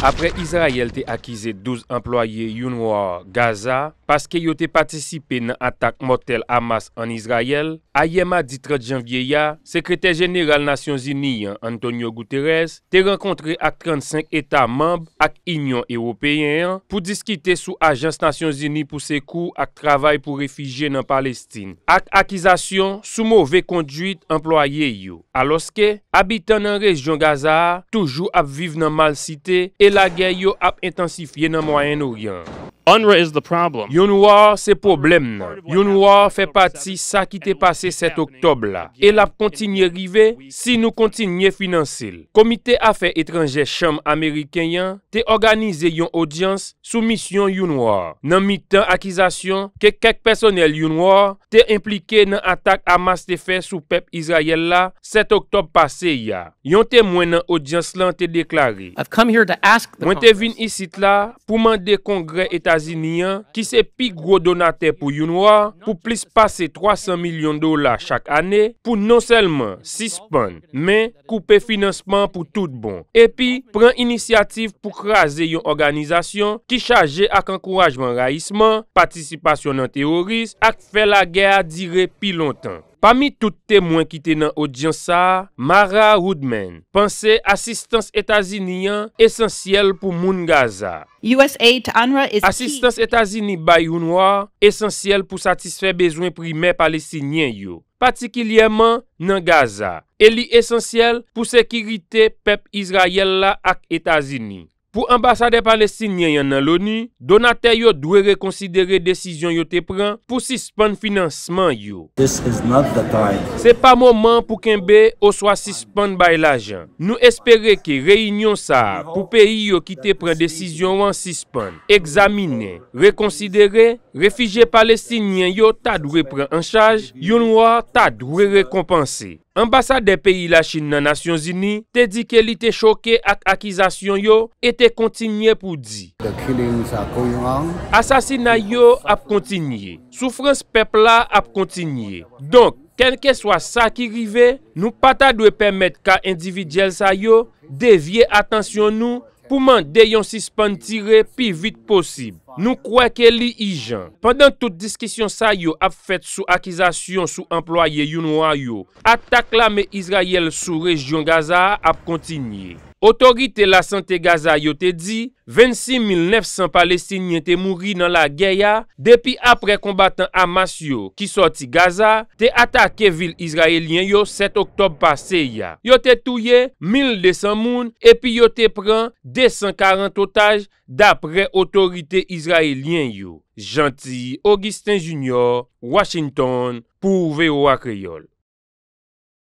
Après Israël, t'es acquisé 12 employés, yon Gaza, paske yo te patisipe nan atak motel amas an Israel, a Yema ditre djan vieya, sekretè geniral Nasyon Zini an Antonio Guterres, te renkontre ak 35 etat mamb ak Union Européen pou diskite sou Ajans Nasyon Zini pou sekou ak travay pou refije nan Palestine ak akizasyon sou mouve konduit employe yo. Aloske, abitan nan rejyon Gaza, toujou ap vive nan mal site e la gen yo ap intensifiye nan Moyen-Orient. Yon war se problem. Yon war fe pati sa ki te pase set oktob la. E la kontinye rive si nou kontinye finansil. Komite afe etranje chanm Ameriken yan, te organize yon audyans sou misyon yon war. Nan mi tan akizasyon ke kek personel yon war te implike nan atak amas te fe sou pep Israel la set oktob pase ya. Yon temwen nan audyans lan te deklare. Mwen te vin isit la pou mande kongre etasyen ki se pi gro donate pou yon wak pou plis pase 300 milyon dola chak ane pou non selman sispon men koupe financeman pou tout bon. Epi, pren inisiatif pou krasi yon organizasyon ki chaje ak ankourajman rayisman, patisipasyon nan terorist ak fe la gaya dire pi lontan. Pami tout temwen ki te nan odyansa, Mara Woodman, panse asistans Etazinian esensyel pou moun Gaza. Asistans Etazini bayounwa esensyel pou satisfè bezwen primè palestinyen yo. Patikilyèman nan Gaza, eli esensyel pou sekirite pep Izrayella ak Etazini. Pou ambasade palestinyen yon nan l'ONU, donater yon dwe rekonsidere desisyon yon te pren pou sispande financeman yon. Se pa mouman pou kenbe yon swa sispande bay la jan. Nou espere ki reinyon sa pou peyi yon ki te pren desisyon yon sispande. Eksamine, rekonsidere, refije palestinyen yon ta dwe pren an chaj, yon wwa ta dwe rekompansi. ambasa de peyi la Chine nan Nasyon Zini, te di ke li te choke ak akizasyon yo, e te kontinye pou di. Asasina yo ap kontinye, soufrans pepla ap kontinye. Donk, kenke swa sa ki rive, nou pata dwe pemet ka indivijel sa yo, devye atasyon nou, pouman deyon sispan tire pi vit posib. Nou kweke li ijan. Pendan tout diskisyon sa yo ap fet sou akizasyon sou employe yon wanyo, atak lame Izrayel sou rejyon Gaza ap kontinye. Otorite la Santé Gaza yote di, 26.900 Palestini yote mouri nan la gey ya, depi apre kombatan Amas yo ki soti Gaza, te atake vil Israelien yo 7 Oktob base ya. Yote touye 1.200 moun, epi yote pren 240 otaj dapre otorite Israelien yo. Janti, Augustin Junior, Washington, Pouveo Akriol.